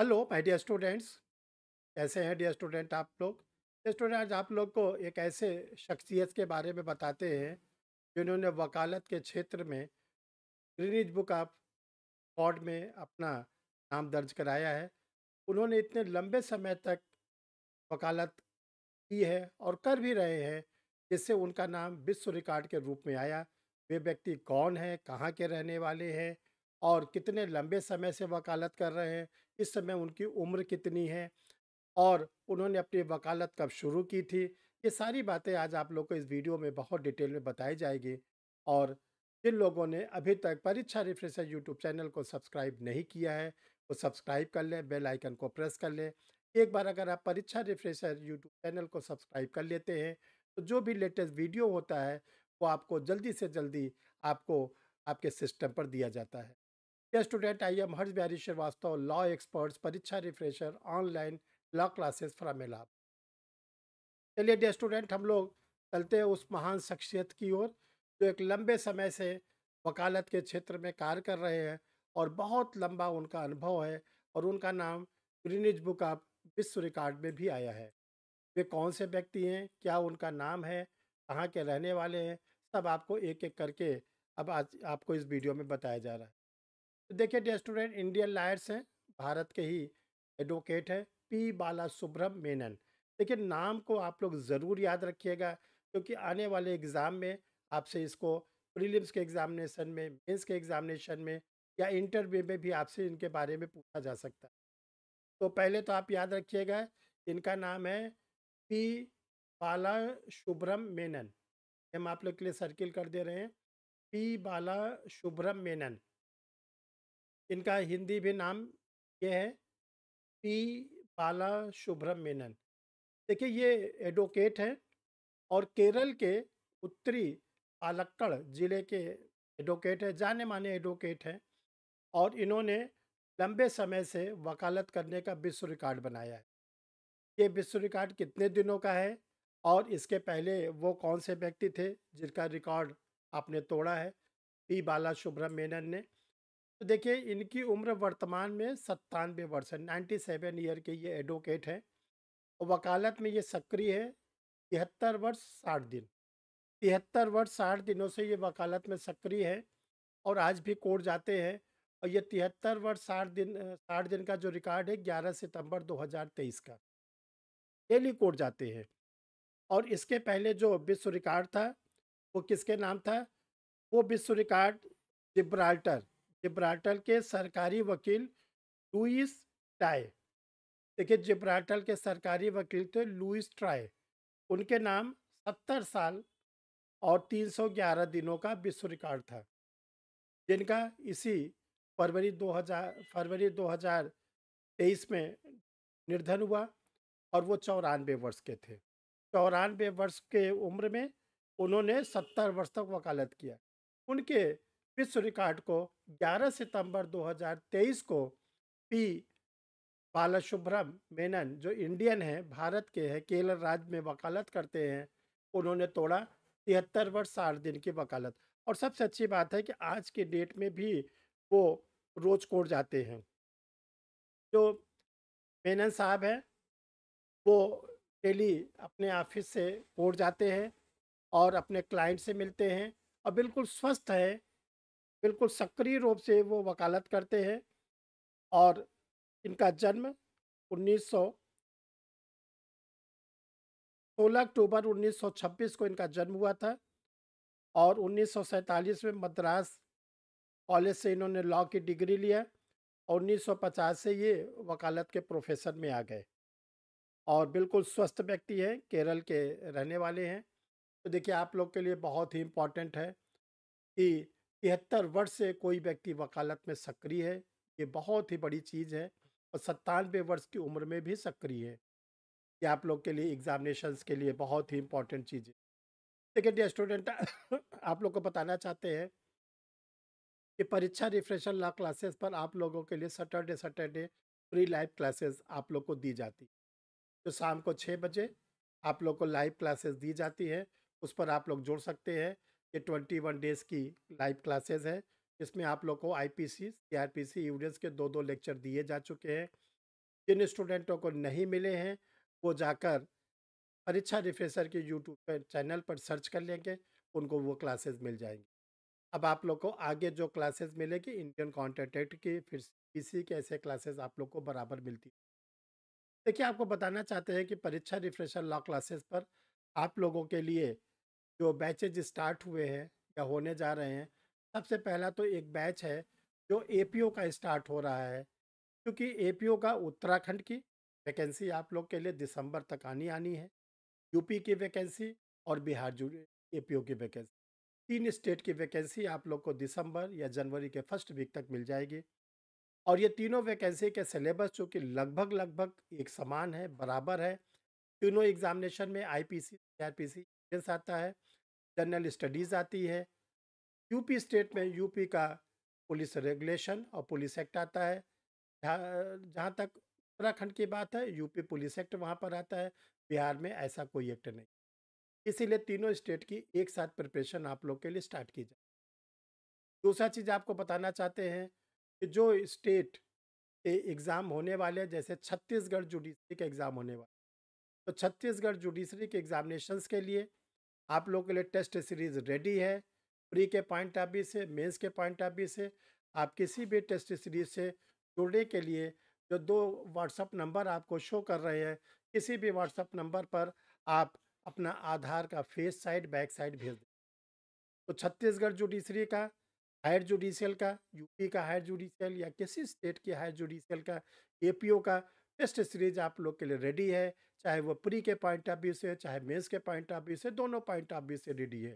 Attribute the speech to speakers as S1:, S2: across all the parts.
S1: hello भाई dear students कैसे हैं डियर स्टूडेंट आप लोग स्टूडेंट आज आप लोग को एक ऐसे शख्सियत के बारे में बताते हैं जिन्होंने वकालत के क्षेत्र में ग्रीनिज बुक ऑफ रिकॉर्ड में अपना नाम दर्ज कराया है उन्होंने इतने लंबे समय तक वकालत की है और कर भी रहे हैं जिससे उनका नाम विश्व रिकॉर्ड के रूप में आया वे व्यक्ति कौन है कहाँ के रहने वाले हैं और कितने लंबे समय से वकालत कर रहे हैं इस समय उनकी उम्र कितनी है और उन्होंने अपनी वकालत कब शुरू की थी ये सारी बातें आज आप लोग को इस वीडियो में बहुत डिटेल में बताई जाएगी और जिन लोगों ने अभी तक परीक्षा रिफ्रेशर यूट्यूब चैनल को सब्सक्राइब नहीं किया है वो सब्सक्राइब कर लें बेल आइकन को प्रेस कर लें एक बार अगर आप परीक्षा रिफ्रेशर यूट्यूब चैनल को सब्सक्राइब कर लेते हैं तो जो भी लेटेस्ट वीडियो होता है वो आपको जल्दी से जल्दी आपको आपके सिस्टम पर दिया जाता है dear student I am Harsh Bihari Shrivastava law experts Pariksha refresher online law classes from एलाब चलिए डियर स्टूडेंट हम लोग चलते हैं उस महान शख्सियत की ओर जो एक लंबे समय से वकालत के क्षेत्र में कार्य कर रहे हैं और बहुत लंबा उनका अनुभव है और उनका नाम ग्रीनिज बुक ऑफ विश्व रिकॉर्ड में भी आया है वे कौन से व्यक्ति हैं क्या उनका नाम है कहाँ के रहने वाले हैं सब आपको एक एक करके अब आज आपको इस वीडियो में बताया जा रहा है तो देखिए डे स्टूडेंट इंडियन लायर्स हैं भारत के ही एडवोकेट हैं पी बाला सुब्रम मेनन देखिए नाम को आप लोग ज़रूर याद रखिएगा क्योंकि आने वाले एग्ज़ाम में आपसे इसको प्रीलिम्स के एग्ज़ामिनेशन में मेंस के एग्ज़ामिनेशन में या इंटरव्यू में भी आपसे इनके बारे में पूछा जा सकता है तो पहले तो आप याद रखिएगा इनका नाम है पी बाला शुभ्रम मेनन हम आप लोग के लिए सर्किल कर दे रहे हैं पी बाला शुभ्रम मेनन इनका हिंदी भी नाम ये है पी बाला शुभ्रम मेनन देखिए ये एडवोकेट हैं और केरल के उत्तरी पालक्कड़ ज़िले के एडवोकेट हैं जाने माने एडवोकेट हैं और इन्होंने लंबे समय से वकालत करने का विश्व रिकॉर्ड बनाया है ये विश्व रिकॉर्ड कितने दिनों का है और इसके पहले वो कौन से व्यक्ति थे जिनका रिकॉर्ड आपने तोड़ा है पी बाला शुभ्रम मेनन ने तो देखिए इनकी उम्र वर्तमान में सत्तानवे वर्ष है नाइन्टी सेवन ईयर के ये एडवोकेट हैं और वकालत में ये सक्रिय है तिहत्तर वर्ष साठ दिन तिहत्तर वर्ष साठ दिनों से ये वकालत में सक्रिय है और आज भी कोर्ट जाते हैं और ये तिहत्तर वर्ष साठ दिन साठ दिन का जो रिकॉर्ड है ग्यारह सितंबर दो का डेली कोर्ट जाते हैं और इसके पहले जो विश्व रिकॉर्ड था वो किसके नाम था वो विश्व रिकॉर्ड जिब्राल्टर जिब्राल्टर के सरकारी वकील लुइस टाई देखिए जिब्राल्टर के सरकारी वकील थे लुइस ट्राए उनके नाम सत्तर साल और तीन सौ ग्यारह दिनों का विश्व रिकॉर्ड था जिनका इसी फरवरी दो हज़ार फरवरी दो हज़ार तेईस में निर्धन हुआ और वो चौरानवे वर्ष के थे चौरानवे वर्ष के उम्र में उन्होंने सत्तर वर्ष तक वकालत किया उनके विश्व रिकॉर्ड को 11 सितंबर 2023 को पी बालासुब्रम मेनन जो इंडियन हैं भारत के हैं केरल राज्य में वकालत करते हैं उन्होंने तोड़ा तिहत्तर वर्ष साठ दिन की वकालत और सबसे अच्छी बात है कि आज के डेट में भी वो रोज कोर्ट जाते हैं जो मेनन साहब हैं वो डेली अपने ऑफिस से कोर्ट जाते हैं और अपने क्लाइंट से मिलते हैं और बिल्कुल स्वस्थ है बिल्कुल सक्रिय रूप से वो वकालत करते हैं और इनका जन्म 1900 सोलह अक्टूबर 1926 को इनका जन्म हुआ था और उन्नीस में मद्रास कॉलेज से इन्होंने लॉ की डिग्री लिया और 1950 से ये वकालत के प्रोफेसर में आ गए और बिल्कुल स्वस्थ व्यक्ति हैं केरल के रहने वाले हैं तो देखिए आप लोग के लिए बहुत ही इम्पॉर्टेंट है कि तिहत्तर वर्ष से कोई व्यक्ति वकालत में सक्रिय है ये बहुत ही बड़ी चीज़ है और सत्तानवे वर्ष की उम्र में भी सक्रिय है ये आप लोग के लिए एग्जामिनेशन के लिए बहुत ही इंपॉर्टेंट चीज़ है लेकिन ये स्टूडेंट आप लोग को बताना चाहते हैं कि परीक्षा रिफ्रेशर ला क्लासेस पर आप लोगों के लिए Saturday Saturday free live classes आप लोग को दी जाती तो शाम को छः बजे आप लोग को लाइव क्लासेस दी जाती है उस पर आप लोग जुड़ सकते हैं ये ट्वेंटी वन डेज़ की लाइव क्लासेज है इसमें आप लोग को I P C C R P C के दो दो लेक्चर दिए जा चुके हैं जिन स्टूडेंटों को नहीं मिले हैं वो जाकर परीक्षा रिफ्रेशर के यूट्यूब पर चैनल पर सर्च कर लेंगे उनको वो क्लासेस मिल जाएंगी अब आप लोग को आगे जो क्लासेस मिलेगी इंडियन कॉन्टेक्ट की फिर सी के ऐसे क्लासेज आप लोग को बराबर मिलती देखिए आपको बताना चाहते हैं कि परीक्षा रिफ्रेशर लॉ क्लासेस पर आप लोगों के लिए जो बैचेज स्टार्ट हुए हैं या होने जा रहे हैं सबसे पहला तो एक बैच है जो ए का स्टार्ट हो रहा है क्योंकि ए का उत्तराखंड की वैकेंसी आप लोग के लिए दिसंबर तक आनी आनी है यूपी की वैकेंसी और बिहार जू ए की वैकेंसी तीन स्टेट की वैकेंसी आप लोग को दिसंबर या जनवरी के फर्स्ट वीक तक मिल जाएगी और ये तीनों वैकेंसी के सिलेबस जो कि लगभग लगभग एक समान है बराबर है तीनों एग्जामिनेशन में आईपीसी सी एक्सपीरियंस आता है जनरल स्टडीज़ आती है यूपी स्टेट में यूपी का पुलिस रेगुलेशन और पुलिस एक्ट आता है जहाँ तक उत्तराखंड की बात है यूपी पुलिस एक्ट वहाँ पर आता है बिहार में ऐसा कोई एक्ट नहीं इसीलिए तीनों स्टेट की एक साथ प्रिपरेशन आप लोग के लिए स्टार्ट की जाए दूसरा चीज़ आपको बताना चाहते हैं कि जो स्टेट के एग्ज़ाम होने वाले हैं जैसे छत्तीसगढ़ जुडिशरी के एग्ज़ाम होने वाले तो छत्तीसगढ़ जुडिशरी के एग्ज़ामिनेशंस के लिए आप लोगों के लिए टेस्ट सीरीज़ रेडी है प्री के पॉइंट ऑफ व्यू से मेंस के पॉइंट ऑफ व्यू से आप किसी भी टेस्ट सीरीज से जुड़ने के लिए जो दो व्हाट्सअप नंबर आपको शो कर रहे हैं किसी भी व्हाट्सअप नंबर पर आप अपना आधार का फेस साइड बैक साइड भेज दें तो छत्तीसगढ़ जुडिशरी का हायर जुडिशियल का यूपी का हायर जुडिशियल या किसी स्टेट के हायर जुडिशियल का एपीओ का टेस्ट सीरीज आप लोग के लिए रेडी है चाहे वो प्री के पॉइंट ऑफ व्यू से चाहे मेस के पॉइंट ऑफ व्यू से दोनों पॉइंट ऑफ व्यू से रीडी है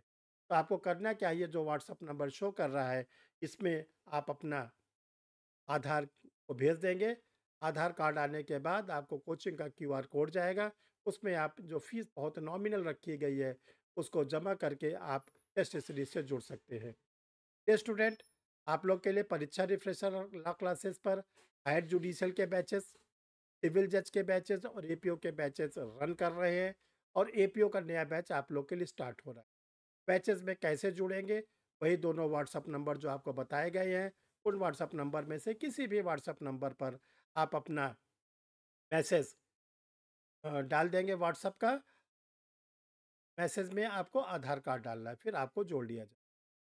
S1: तो आपको करना क्या है जो व्हाट्सअप नंबर शो कर रहा है इसमें आप अपना आधार को भेज देंगे आधार कार्ड आने के बाद आपको कोचिंग का क्यू कोड जाएगा उसमें आप जो फीस बहुत नॉमिनल रखी गई है उसको जमा करके आप टेस्ट सीरीज से जुड़ सकते हैं ये स्टूडेंट आप लोग के लिए परीक्षा रिफ्रेशर लॉ क्लासेस पर हायर जुडिशल के बैचेस सिविल जज के बैचेस और एपीओ के बैचेस रन कर रहे हैं और एपीओ का नया बैच आप लोग के लिए स्टार्ट हो रहा है बैचेस में कैसे जुड़ेंगे वही दोनों व्हाट्सअप नंबर जो आपको बताए गए हैं उन व्हाट्सअप नंबर में से किसी भी व्हाट्सअप नंबर पर आप अपना मैसेज डाल देंगे व्हाट्सअप का मैसेज में आपको आधार कार्ड डालना है फिर आपको जोड़ लिया जाए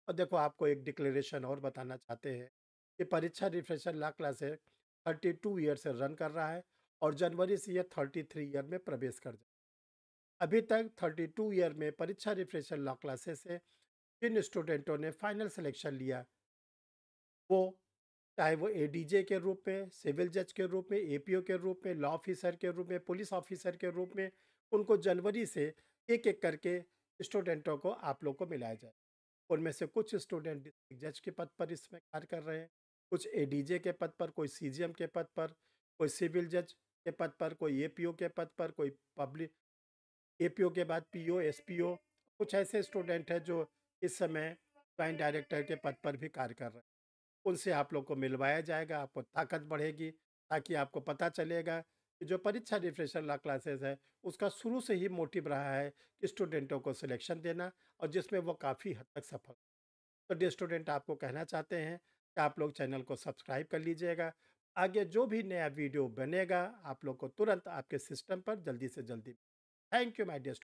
S1: और देखो आपको एक डिक्लेरेशन और बताना चाहते हैं कि Pariksha refresher law classes thirty two year से रन कर रहा है और जनवरी से यह थर्टी थ्री ईयर में प्रवेश कर जाए अभी तक थर्टी टू ईयर में परीक्षा रिफ्रेशर लॉ क्लासेस से जिन स्टूडेंटों ने फाइनल सिलेक्शन लिया वो चाहे वो एडीजे के रूप में सिविल जज के रूप में एपीओ के रूप में लॉ ऑफिसर के रूप में पुलिस ऑफिसर के रूप में उनको जनवरी से एक एक करके स्टूडेंटों को आप लोग को मिलाया जाए उनमें से कुछ स्टूडेंट डिस्ट्रिक्ट जज के पद पर इसमें कार्य कर रहे हैं कुछ एडीजे के पद पर कोई सीजीएम के पद पर कोई सिविल जज के पद पर कोई एपीओ के पद पर कोई पब्लिक एपीओ के बाद पीओ एसपीओ कुछ ऐसे स्टूडेंट हैं जो इस समय प्राइम डायरेक्टर के पद पर भी कार्य कर रहे हैं उनसे आप लोग को मिलवाया जाएगा आपको ताकत बढ़ेगी ताकि आपको पता चलेगा कि जो परीक्षा रिफ्रेशर ला क्लासेस है उसका शुरू से ही मोटिव रहा है कि स्टूडेंटों को सिलेक्शन देना और जिसमें वो काफ़ी हद तक सफल तो डे स्टूडेंट आपको कहना चाहते हैं कि आप लोग चैनल को सब्सक्राइब कर लीजिएगा आगे जो भी नया वीडियो बनेगा आप लोग को तुरंत आपके सिस्टम पर जल्दी से जल्दी थैंक यू माई डियर